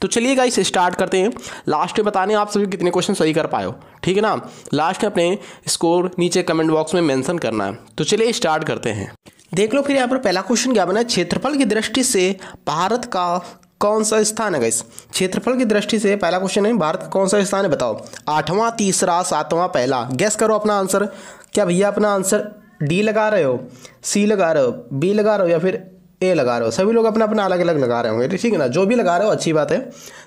तो चलिए guys start करते हैं लास्ट में बताने आप सभी कितने क्वेश्चन सही कर पाए हो ठीक है ना लास्ट में अपने स्कोर नीचे कमेंट बॉक्स में मेंशन करना है तो चलिए स्टार्ट करते हैं देख लो फिर यहाँ पर पहला क्वेश्चन क्या बना क्षेत्रफल की दृष्टि से भारत का कौन सा स्थान है गाइस क्षेत्रफल की दृष्टि से पहला क्वेश्चन है भारत का कौन सा स्थान है बताओ आठवां तीसरा सातवां पहला गैस करो अपना आंसर क्या भैया अपना आंसर डी लगा रहे हो सी लगा रहे हो बी लगा रहे हो या फिर ए लगा रहे हो सभी लोग अपना अपना अलग अलग लगा रहे होंगे ठीक है ना जो भी लगा रहे हो अच्छी बात है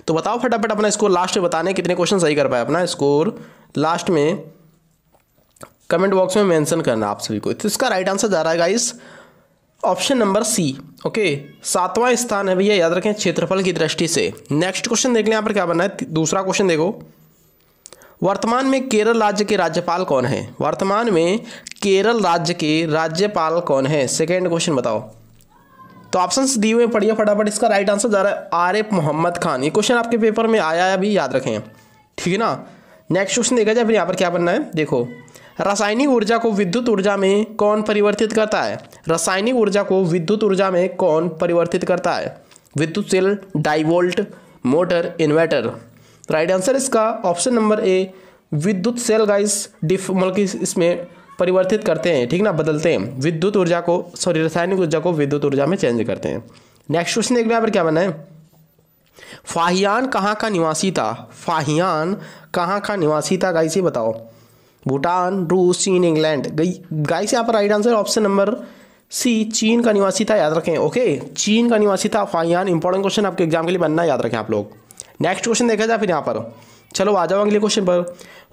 तो बताओ फटाफट अपना स्कोर लास्ट में बताने कितने क्वेश्चन सही कर पाए अपना स्कोर लास्ट में कमेंट बॉक्स में मेंशन करना आप सभी को तो इसका राइट आंसर जा रहा है guys option number C okay सातवां स्थान है भैया याद रखें क्षेत्रफल की दृष्टि से नेक्स्ट क्वेश्चन देख लें यहाँ पर क्या बनना है दूसरा क्वेश्चन देखो वर्तमान में केरल राज्य के राज्यपाल कौन है वर्तमान में केरल राज्य के राज्यपाल कौन है सेकेंड क्वेश्चन बताओ तो ऑप्शन दिए हुए पढ़िए फटाफट इसका राइट आंसर जा रहा है आर एफ मोहम्मद खान ये क्वेश्चन आपके पेपर में आया है अभी याद रखें ठीक है ना नेक्स्ट क्वेश्चन देखा जाए फिर यहाँ पर क्या बनना है देखो रासायनिक ऊर्जा को विद्युत ऊर्जा में कौन परिवर्तित करता है रासायनिक ऊर्जा को विद्युत ऊर्जा में कौन परिवर्तित करता है विद्युत सेल डाइवोल्ट मोटर इन्वर्टर राइट आंसर इसका ऑप्शन नंबर ए विद्युत सेल गाइस डिफ मतलब इसमें परिवर्तित करते हैं ठीक ना बदलते हैं विद्युत ऊर्जा को सॉरी रासायनिक ऊर्जा को विद्युत ऊर्जा में चेंज करते हैं नेक्स्ट क्वेश्चन एक बार क्या बना है फाहियान कहाँ का निवासी था फाहियान कहाँ का निवासी था गाई से बताओ भूटान रूस चीन इंग्लैंड से यहाँ पर right answer option number C चीन का निवासी था याद रखें ओके चीन का निवासी था फाहियान इंपॉर्टेंट क्वेश्चन आपके एग्जाम के लिए बनना याद रखें आप लोग नेक्स्ट क्वेश्चन देखा जाए फिर यहाँ पर चलो आ जाओ अगले क्वेश्चन पर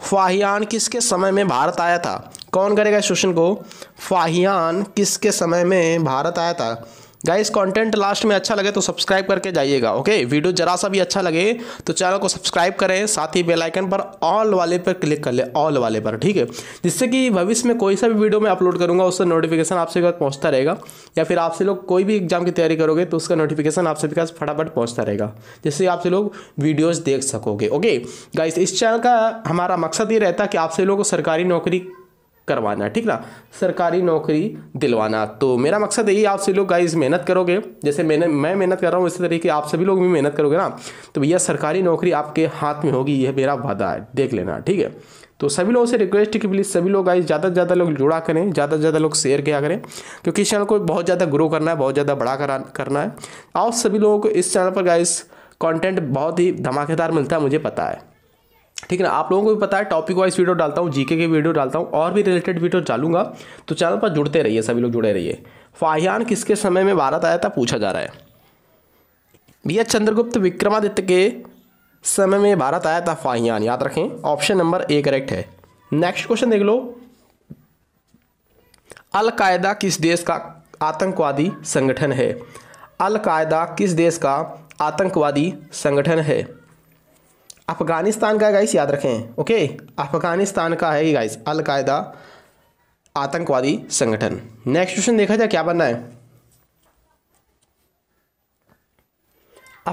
फाहियान किसके समय में भारत आया था कौन करेगा इस क्वेश्चन को फाहियान किसके समय में भारत आया था गाइस कंटेंट लास्ट में अच्छा लगे तो सब्सक्राइब करके जाइएगा ओके वीडियो जरा सा भी अच्छा लगे तो चैनल को सब्सक्राइब करें साथ ही बेल आइकन पर ऑल वाले पर क्लिक कर ले ऑल वाले पर ठीक है जिससे कि भविष्य में कोई सा भी वीडियो मैं अपलोड करूंगा उसका नोटिफिकेशन आपसे के पास पहुँचता रहेगा या फिर आपसे लोग कोई भी एग्जाम की तैयारी करोगे तो उसका नोटिफिकेशन आपसे भी के पास फटाफट पहुँचता रहेगा जिससे आपसे लोग वीडियोज़ देख सकोगे ओके गाइस इस चैनल का हमारा मकसद ये रहता है कि आपसे लोग सरकारी नौकरी करवाना ठीक ना सरकारी नौकरी दिलवाना तो मेरा मकसद यही आप सभी लोग गाइज मेहनत करोगे जैसे मैंने मैं मेहनत कर रहा हूँ इसी तरीके आप सभी लोग भी मेहनत करोगे ना तो भैया सरकारी नौकरी आपके हाथ में होगी यह मेरा वादा है देख लेना ठीक है तो सभी लोगों से रिक्वेस्ट है कि प्लीज़ सभी लोग आइए ज़्यादा से ज़्यादा लोग जुड़ा करें ज़्यादा से ज़्यादा लोग शेयर किया करें क्योंकि इस चैनल को बहुत ज़्यादा ग्रो करना है बहुत ज़्यादा बड़ा करा करना है आप सभी लोगों को इस चैनल पर गाइस कंटेंट बहुत ही धमाकेदार मिलता है मुझे पता है ठीक है ना आप लोगों को भी पता है टॉपिक वाइज वीडियो डालता हूँ जीके के वीडियो डालता हूँ और भी रिलेटेड वीडियो डालूंगा तो चैनल पर जुड़ते रहिए सभी लोग जुड़े रहिए फाहियान किसके समय में भारत आया था पूछा जा रहा है भैया चंद्रगुप्त विक्रमादित्य के समय में भारत आया था फाहियान याद रखें ऑप्शन नंबर ए करेक्ट है नेक्स्ट क्वेश्चन देख लो अलकायदा किस देश का आतंकवादी संगठन है अलकायदा किस देश का आतंकवादी संगठन है अफ़गानिस्तान का गाइस याद रखें ओके अफ़गानिस्तान का है ये गाइस अलकायदा आतंकवादी संगठन नेक्स्ट क्वेश्चन देखा जाए क्या बनना है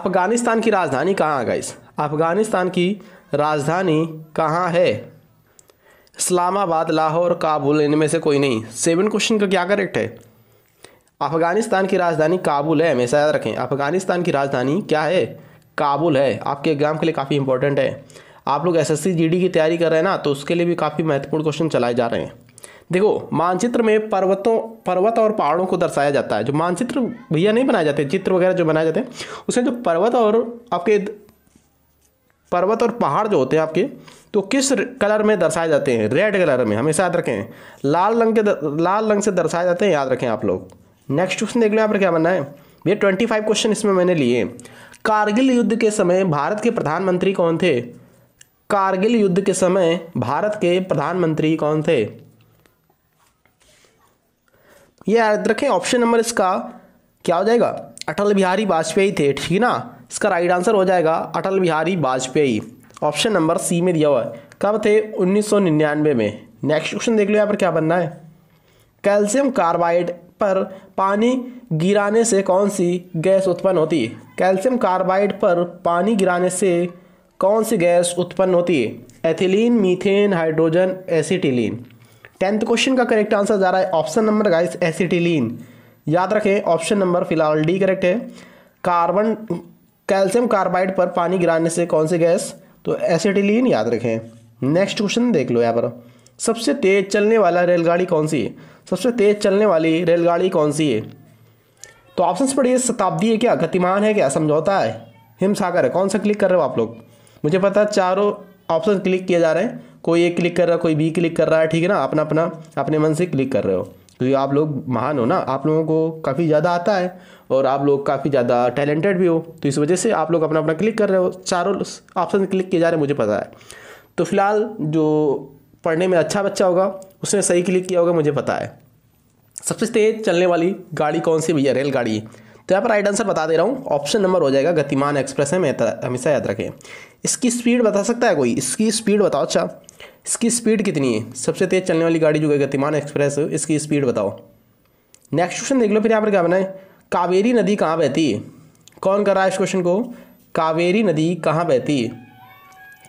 अफ़गानिस्तान की राजधानी कहाँ है गाइस अफ़गानिस्तान की राजधानी कहाँ है इस्लामाबाद लाहौर काबुल इनमें से कोई नहीं सेवन क्वेश्चन का क्या करेक्ट है अफ़गानिस्तान की राजधानी काबुल है हमेशा याद रखें अफ़गानिस्तान की राजधानी क्या है काबुल है आपके एग्ज़ाम के लिए काफ़ी इंपॉर्टेंट है आप लोग एस एस e की तैयारी कर रहे हैं ना तो उसके लिए भी काफ़ी महत्वपूर्ण क्वेश्चन चलाए जा रहे हैं देखो मानचित्र में पर्वतों पर्वत और पहाड़ों को दर्शाया जाता है जो मानचित्र भैया नहीं बनाए जाते चित्र वगैरह जो बनाए जाते हैं उसमें जो पर्वत और आपके पर्वत और पहाड़ जो होते हैं आपके तो किस कलर में दर्शाए जाते हैं रेड कलर में हमेशा याद रखें लाल रंग के लाल रंग से दर्शाए जाते हैं याद रखें आप लोग नेक्स्ट क्वेश्चन देख लो यहाँ पर क्या बनना है भैया ट्वेंटी फाइव क्वेश्चन इसमें मैंने लिए कारगिल युद्ध के समय भारत के प्रधानमंत्री कौन थे कारगिल युद्ध के समय भारत के प्रधानमंत्री कौन थे यह याद रखें ऑप्शन नंबर इसका क्या हो जाएगा अटल बिहारी वाजपेयी थे ठीक है ना इसका राइट आंसर हो जाएगा Atal Bihari Vajpayee option number C में दिया हुआ है कब थे 1999 में नेक्स्ट क्वेश्चन देख लो यहाँ पर क्या बनना है कैल्शियम कार्बाइड पर पानी गिराने से कौन सी गैस उत्पन्न होती है कैल्शियम कार्बाइड पर पानी गिराने से कौन सी गैस उत्पन्न होती है ethylene methane hydrogen acetylene tenth question का करेक्ट आंसर जा रहा है ऑप्शन नंबर गाइस एसिटिलीन याद रखें ऑप्शन नंबर फिलहाल डी करेक्ट है कार्बन कैल्शियम कार्बाइड पर पानी गिराने से कौन सी गैस तो एसिटिलीन याद रखें नेक्स्ट क्वेश्चन देख लो यहाँ पर सबसे तेज़ चलने वाला रेलगाड़ी कौन सी है सबसे तेज़ चलने वाली रेलगाड़ी कौन सी है तो ऑप्शंस पढ़िए शताब्दी है क्या गतिमान है क्या समझौता है हिमसागर है कौन सा क्लिक कर रहे हो आप लोग मुझे पता है चारों ऑप्शन क्लिक किए जा रहे हैं कोई ए क्लिक कर रहा है कोई बी क्लिक कर रहा है ठीक है ना अपना अपना अपने मन से क्लिक कर रहे हो क्योंकि तो आप लोग महान हो ना आप लोगों को काफ़ी ज़्यादा आता है और आप लोग काफ़ी ज़्यादा टैलेंटेड भी हो तो इस वजह से आप लोग अपना अपना क्लिक कर रहे हो चारों ऑप्शन क्लिक किए जा रहे हैं मुझे पता है तो फिलहाल जो पढ़ने में अच्छा बच्चा होगा उसने सही क्लिक किया होगा मुझे पता है सबसे तेज चलने वाली गाड़ी कौन सी भैया रेलगाड़ी तो यहाँ पर राइट आंसर बता दे रहा हूँ ऑप्शन नंबर हो जाएगा गतिमान एक्सप्रेस है हमेशा याद रखें इसकी स्पीड बता सकता है कोई इसकी स्पीड बताओ अच्छा इसकी स्पीड कितनी है सबसे तेज चलने वाली गाड़ी जो है गतिमान एक्सप्रेस इसकी स्पीड बताओ नेक्स्ट क्वेश्चन देख लो फिर यहाँ पर क्या बनाए कावेरी नदी कहाँ बहती है कौन कर रहा है इस क्वेश्चन को कावेरी नदी कहाँ बहती है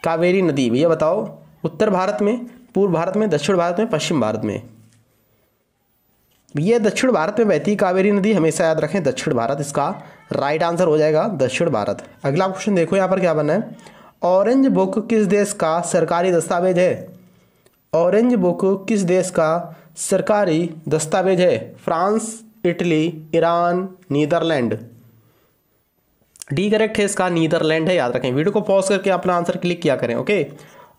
कावेरी नदी भैया बताओ उत्तर भारत में पूर्व भारत में दक्षिण भारत में पश्चिम भारत में यह दक्षिण भारत में बहती कावेरी नदी हमेशा याद रखें दक्षिण भारत इसका राइट आंसर हो जाएगा दक्षिण भारत अगला क्वेश्चन देखो यहाँ पर क्या बना है ऑरेंज बुक किस देश का सरकारी दस्तावेज है ऑरेंज बुक किस देश का सरकारी दस्तावेज है France Italy Iran Netherlands D correct है इसका नीदरलैंड है याद रखें वीडियो को पॉज करके अपना आंसर क्लिक किया करें ओके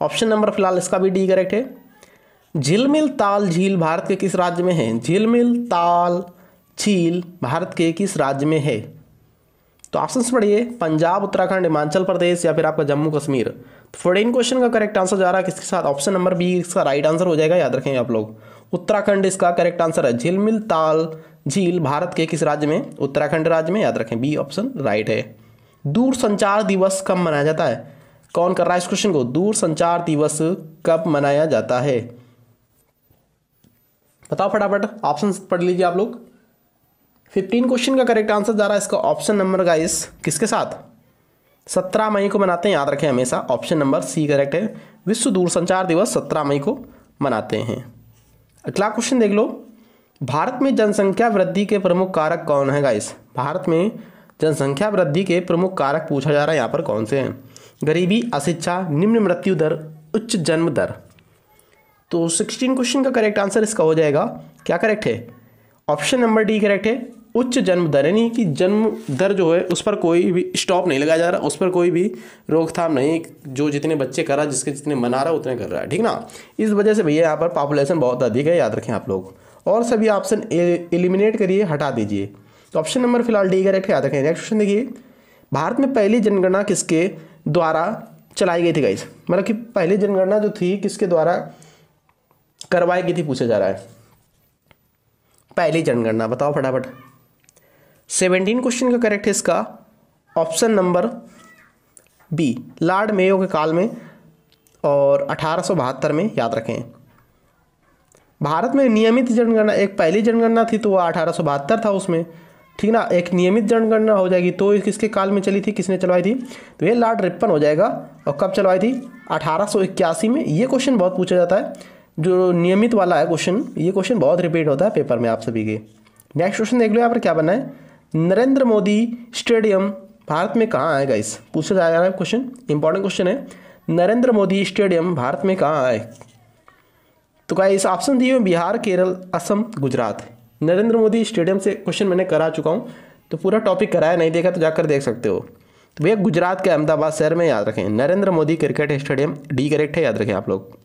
ऑप्शन नंबर फिलहाल इसका भी डी करेक्ट है झिलमिल ताल झील भारत के किस राज्य में है झिलमिल ताल झील भारत के किस राज्य में है तो ऑप्शन पढ़िए पंजाब उत्तराखंड हिमाचल प्रदेश या फिर आपका जम्मू कश्मीर तो फोर्टीन क्वेश्चन का करेक्ट आंसर जा रहा है किसके साथ ऑप्शन नंबर बी इसका राइट आंसर हो जाएगा याद रखेंगे आप लोग उत्तराखंड इसका करेक्ट आंसर है झिलमिल ताल झील भारत के किस राज्य में उत्तराखंड राज्य में याद रखें बी ऑप्शन राइट है दूर संचार दिवस कब मनाया जाता है कौन कर रहा है इस क्वेश्चन को दूर संचार दिवस कब मनाया जाता है बताओ फटाफट ऑप्शन पढ़ लीजिए आप लोग फिफ्टीन क्वेश्चन का करेक्ट आंसर जा रहा है इसका ऑप्शन नंबर का इस किसके साथ सत्रह मई को मनाते हैं याद रखें हमेशा ऑप्शन नंबर सी करेक्ट है विश्व दूरसंचार दिवस सत्रह मई को मनाते हैं अगला क्वेश्चन देख लो भारत में जनसंख्या वृद्धि के प्रमुख कारक कौन है गाइस भारत में जनसंख्या वृद्धि के प्रमुख कारक पूछा जा रहा है यहाँ पर कौन से हैं गरीबी अशिक्षा निम्न मृत्यु दर उच्च जन्म दर तो सिक्सटीन क्वेश्चन का करेक्ट आंसर इसका हो जाएगा क्या करेक्ट है ऑप्शन नंबर डी करेक्ट है उच्च जन्म दर यानी कि जन्म दर जो है उस पर कोई भी स्टॉप नहीं लगाया जा रहा उस पर कोई भी रोकथाम नहीं जो जितने बच्चे कर रहा है जिसके जितने मना रहा है उतने कर रहा है ठीक ना इस वजह से भैया यहाँ पर पॉपुलेशन बहुत अधिक है याद रखें आप लोग और सभी ऑप्शन एलिमिनेट करिए हटा दीजिए तो ऑप्शन नंबर फिलहाल डी करेक्ट याद रखें नेक्स्ट क्वेश्चन देखिए भारत में पहली जनगणना किसके द्वारा चलाई गई थी गाइस मतलब कि पहली जनगणना जो थी किसके द्वारा करवाई गई थी पूछा जा रहा है पहली जनगणना बताओ फटाफट सेवेंटीन क्वेश्चन का करेक्ट है इसका option number B Lord Mayo के काल में और अठारह में याद रखें भारत में नियमित जनगणना एक पहली जनगणना थी तो वह अठारह था उसमें ठीक ना एक नियमित जनगणना हो जाएगी तो किसके काल में चली थी किसने चलवाई थी तो ये लॉर्ड रिपन हो जाएगा और कब चलवाई थी 1881 में ये क्वेश्चन बहुत पूछा जाता है जो नियमित वाला है क्वेश्चन ये क्वेश्चन बहुत रिपीट होता है पेपर में आप सभी के नेक्स्ट क्वेश्चन देख लो यहाँ पर क्या बना है नरेंद्र मोदी स्टेडियम भारत में कहाँ आएगा इस पूछा जा रहा है क्वेश्चन इंपॉर्टेंट क्वेश्चन है नरेंद्र मोदी स्टेडियम भारत में कहाँ आए तो क्या इस ऑप्शन दिए हुए बिहार केरल असम गुजरात नरेंद्र मोदी स्टेडियम से क्वेश्चन मैंने करा चुका हूँ तो पूरा टॉपिक कराया नहीं देखा तो जाकर देख सकते हो तो भैया गुजरात के अहमदाबाद शहर में याद रखें Narendra Modi cricket stadium D correct है याद रखें आप लोग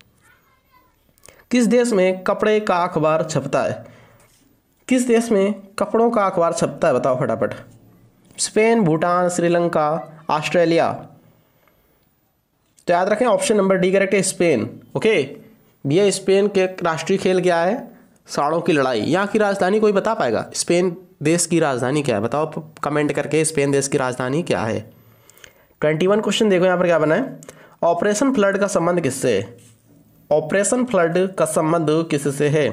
किस देश में कपड़े का अखबार छपता है किस देश में कपड़ों का अखबार छपता है बताओ फटाफट स्पेन भूटान श्रीलंका ऑस्ट्रेलिया तो याद रखें ऑप्शन नंबर डी करेक्ट है स्पेन ओके भैया स्पेन के राष्ट्रीय खेल क्या है साड़ों की लड़ाई यहाँ की राजधानी कोई बता पाएगा स्पेन देश की राजधानी क्या है बताओ कमेंट करके स्पेन देश की राजधानी क्या है ट्वेंटी वन क्वेश्चन देखो यहाँ पर क्या बना है ऑपरेशन फ्लड का संबंध किससे ऑपरेशन फ्लड का संबंध किससे है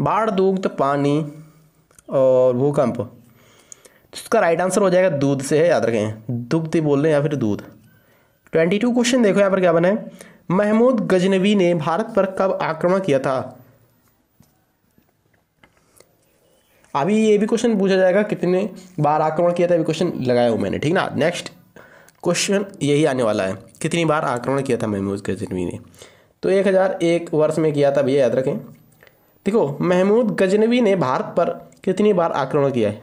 बाढ़ दूध पानी और भूकंप इसका राइट आंसर हो जाएगा दूध से है याद रखें दुग्ध बोल रहे हैं या फिर दूध ट्वेंटी टू क्वेश्चन देखो यहाँ पर क्या बना है महमूद गजनवी ने भारत पर कब आक्रमण किया था अभी ये भी क्वेश्चन पूछा जाएगा कितने बार आक्रमण किया था ये क्वेश्चन लगाया हूँ मैंने ठीक ना नेक्स्ट क्वेश्चन यही आने वाला है कितनी बार आक्रमण किया था महमूद गजनवी ने तो एक हज़ार एक वर्ष में किया था भैया याद रखें देखो महमूद गजनवी ने भारत पर कितनी बार आक्रमण किया है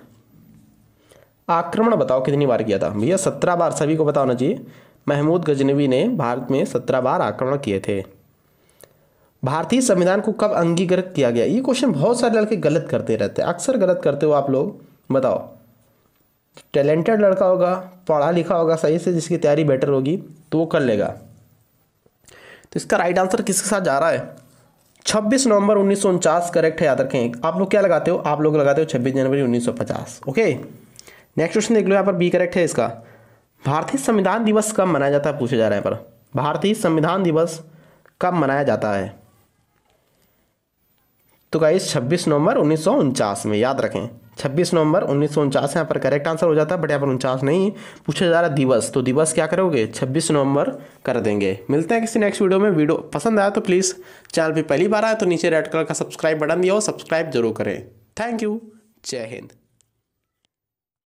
आक्रमण बताओ कितनी बार किया था भैया सत्रह बार सभी को बताना चाहिए महमूद गजनवी ने भारत में सत्रह बार आक्रमण किए थे भारतीय संविधान को कब अंगीकृत किया गया ये क्वेश्चन बहुत सारे लड़के गलत करते रहते हैं अक्सर गलत करते हो आप लोग बताओ टैलेंटेड लड़का होगा पढ़ा लिखा होगा सही से जिसकी तैयारी बेटर होगी तो वो कर लेगा तो इसका राइट आंसर किसके साथ जा रहा है छब्बीस नवंबर उन्नीस करेक्ट है याद रखें आप लोग क्या लगाते हो आप लोग लगाते हो छब्बीस जनवरी 1950 ओके नेक्स्ट क्वेश्चन देख लो यहाँ पर बी करेक्ट है इसका भारतीय संविधान दिवस कब मनाया जाता है पूछा जा रहा है यहाँ पर भारतीय संविधान दिवस कब मनाया जाता है तो गाइस 26 नवंबर उन्नीस में याद रखें 26 नवंबर उन्नीस यहाँ पर करेक्ट आंसर हो जाता है बट यहाँ पर उनचास नहीं पूछा जा रहा दिवस तो दिवस क्या करोगे 26 नवंबर कर देंगे मिलते हैं किसी नेक्स्ट वीडियो में वीडियो पसंद आया तो प्लीज़ चैनल पे पहली बार आया तो नीचे रेड कलर का सब्सक्राइब बटन दिया हो सब्सक्राइब जरूर करें थैंक यू जय हिंद